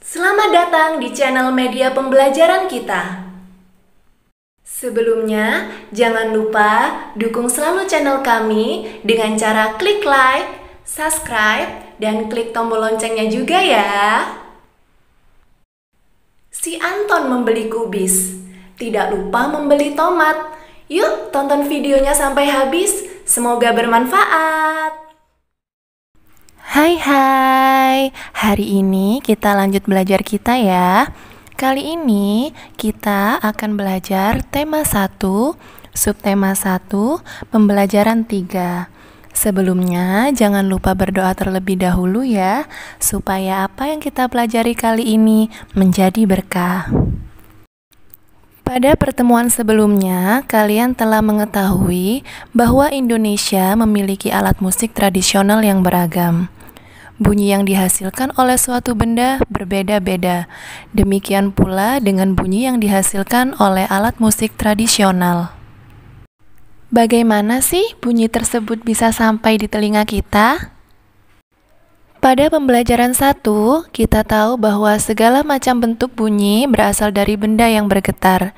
Selamat datang di channel media pembelajaran kita. Sebelumnya, jangan lupa dukung selalu channel kami dengan cara klik like, subscribe, dan klik tombol loncengnya juga ya. Si Anton membeli kubis, tidak lupa membeli tomat. Yuk, tonton videonya sampai habis. Semoga bermanfaat. Hai hai, hari ini kita lanjut belajar kita ya. Kali ini kita akan belajar tema 1, subtema 1, pembelajaran 3. Sebelumnya, jangan lupa berdoa terlebih dahulu ya, supaya apa yang kita pelajari kali ini menjadi berkah. Pada pertemuan sebelumnya, kalian telah mengetahui bahwa Indonesia memiliki alat musik tradisional yang beragam. Bunyi yang dihasilkan oleh suatu benda berbeda-beda. Demikian pula dengan bunyi yang dihasilkan oleh alat musik tradisional. Bagaimana sih bunyi tersebut bisa sampai di telinga kita? Pada pembelajaran satu kita tahu bahwa segala macam bentuk bunyi berasal dari benda yang bergetar.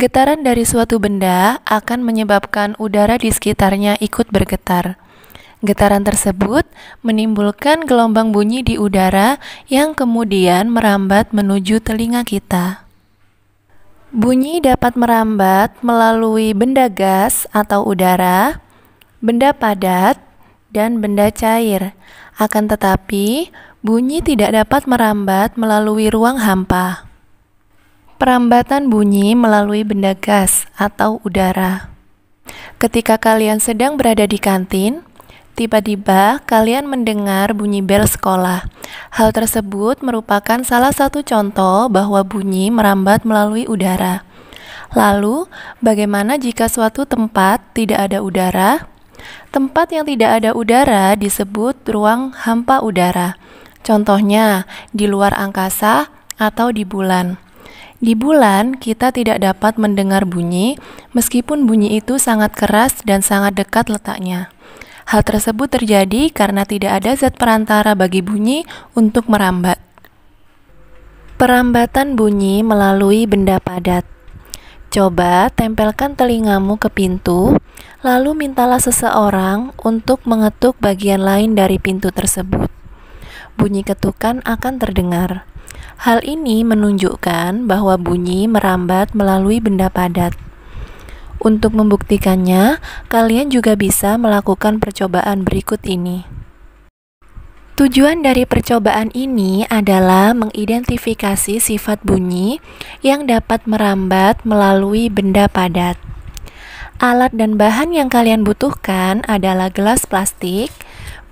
Getaran dari suatu benda akan menyebabkan udara di sekitarnya ikut bergetar. Getaran tersebut menimbulkan gelombang bunyi di udara yang kemudian merambat menuju telinga kita. Bunyi dapat merambat melalui benda gas atau udara, benda padat, dan benda cair. Akan tetapi, bunyi tidak dapat merambat melalui ruang hampa. Perambatan bunyi melalui benda gas atau udara. Ketika kalian sedang berada di kantin, Tiba-tiba kalian mendengar bunyi bel sekolah. Hal tersebut merupakan salah satu contoh bahwa bunyi merambat melalui udara. Lalu, bagaimana jika suatu tempat tidak ada udara? Tempat yang tidak ada udara disebut ruang hampa udara. Contohnya, di luar angkasa atau di bulan. Di bulan, kita tidak dapat mendengar bunyi, meskipun bunyi itu sangat keras dan sangat dekat letaknya. Hal tersebut terjadi karena tidak ada zat perantara bagi bunyi untuk merambat. Perambatan bunyi melalui benda padat. Coba tempelkan telingamu ke pintu, lalu mintalah seseorang untuk mengetuk bagian lain dari pintu tersebut. Bunyi ketukan akan terdengar. Hal ini menunjukkan bahwa bunyi merambat melalui benda padat. Untuk membuktikannya, kalian juga bisa melakukan percobaan berikut ini. Tujuan dari percobaan ini adalah mengidentifikasi sifat bunyi yang dapat merambat melalui benda padat. Alat dan bahan yang kalian butuhkan adalah gelas plastik,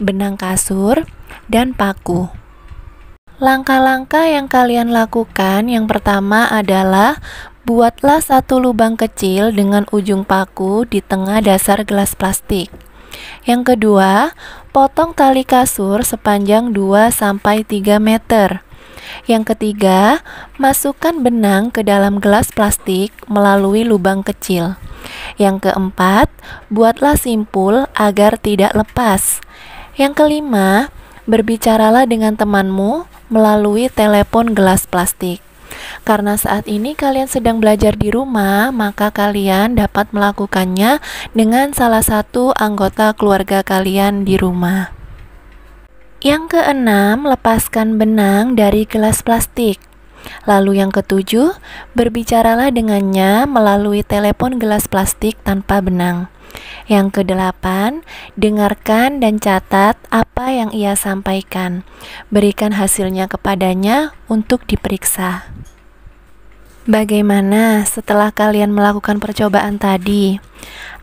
benang kasur, dan paku. Langkah-langkah yang kalian lakukan yang pertama adalah buatlah satu lubang kecil dengan ujung paku di tengah dasar gelas plastik. Yang kedua, potong tali kasur sepanjang 2 3 meter. Yang ketiga, masukkan benang ke dalam gelas plastik melalui lubang kecil. Yang keempat, buatlah simpul agar tidak lepas. Yang kelima, berbicaralah dengan temanmu melalui telepon gelas plastik. Karena saat ini kalian sedang belajar di rumah, maka kalian dapat melakukannya dengan salah satu anggota keluarga kalian di rumah. Yang keenam, lepaskan benang dari gelas plastik. Lalu yang ketujuh, berbicaralah dengannya melalui telepon gelas plastik tanpa benang. Yang kedelapan, dengarkan dan catat apa yang ia sampaikan. Berikan hasilnya kepadanya untuk diperiksa. Bagaimana setelah kalian melakukan percobaan tadi?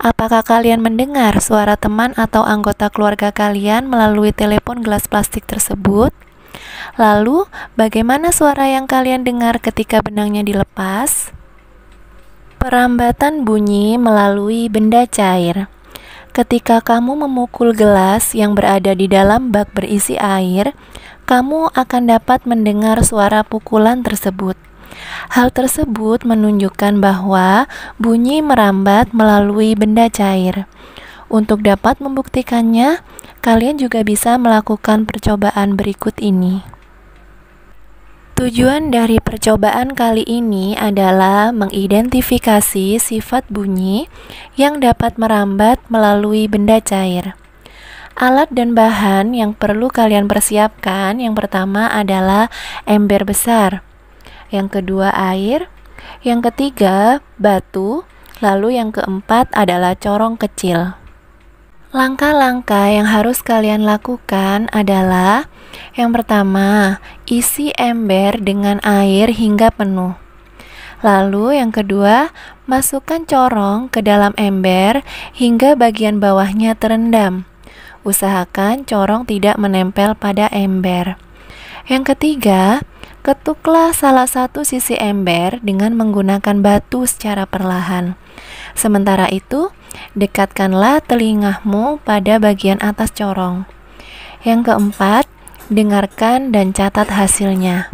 Apakah kalian mendengar suara teman atau anggota keluarga kalian melalui telepon gelas plastik tersebut? Lalu, bagaimana suara yang kalian dengar ketika benangnya dilepas? Perambatan bunyi melalui benda cair. Ketika kamu memukul gelas yang berada di dalam bak berisi air, kamu akan dapat mendengar suara pukulan tersebut. Hal tersebut menunjukkan bahwa bunyi merambat melalui benda cair. Untuk dapat membuktikannya, kalian juga bisa melakukan percobaan berikut ini. Tujuan dari percobaan kali ini adalah mengidentifikasi sifat bunyi yang dapat merambat melalui benda cair. Alat dan bahan yang perlu kalian persiapkan yang pertama adalah ember besar, yang kedua air, yang ketiga batu, lalu yang keempat adalah corong kecil. Langkah-langkah yang harus kalian lakukan adalah yang pertama, isi ember dengan air hingga penuh. Lalu yang kedua, masukkan corong ke dalam ember hingga bagian bawahnya terendam. Usahakan corong tidak menempel pada ember. Yang ketiga, ketuklah salah satu sisi ember dengan menggunakan batu secara perlahan. Sementara itu, dekatkanlah telingamu pada bagian atas corong. Yang keempat, dengarkan dan catat hasilnya.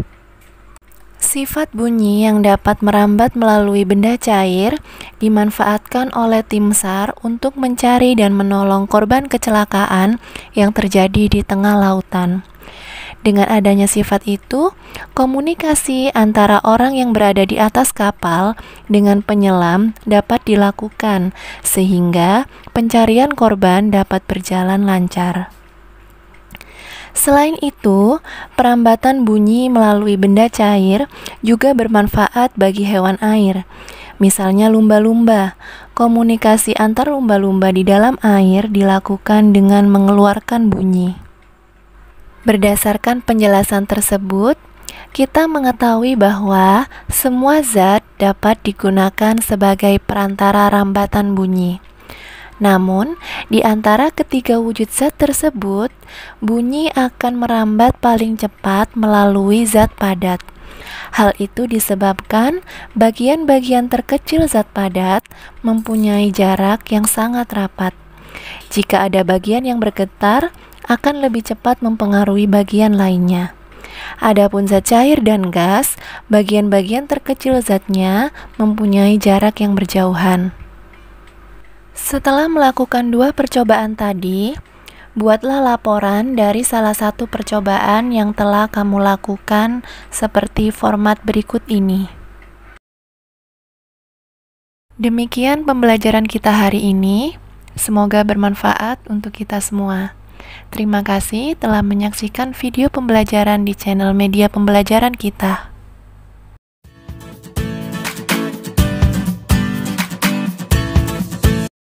Sifat bunyi yang dapat merambat melalui benda cair dimanfaatkan oleh tim SAR untuk mencari dan menolong korban kecelakaan yang terjadi di tengah lautan. Dengan adanya sifat itu, komunikasi antara orang yang berada di atas kapal dengan penyelam dapat dilakukan, sehingga pencarian korban dapat berjalan lancar. Selain itu, perambatan bunyi melalui benda cair juga bermanfaat bagi hewan air. Misalnya lumba-lumba, komunikasi antar lumba-lumba di dalam air dilakukan dengan mengeluarkan bunyi. Berdasarkan penjelasan tersebut, kita mengetahui bahwa semua zat dapat digunakan sebagai perantara rambatan bunyi. Namun, di antara ketiga wujud zat tersebut, bunyi akan merambat paling cepat melalui zat padat. Hal itu disebabkan bagian-bagian terkecil zat padat mempunyai jarak yang sangat rapat. Jika ada bagian yang bergetar, akan lebih cepat mempengaruhi bagian lainnya. Adapun zat cair dan gas, bagian-bagian terkecil zatnya mempunyai jarak yang berjauhan. Setelah melakukan dua percobaan tadi, buatlah laporan dari salah satu percobaan yang telah kamu lakukan seperti format berikut ini. Demikian pembelajaran kita hari ini. Semoga bermanfaat untuk kita semua. Terima kasih telah menyaksikan video pembelajaran di channel media pembelajaran kita.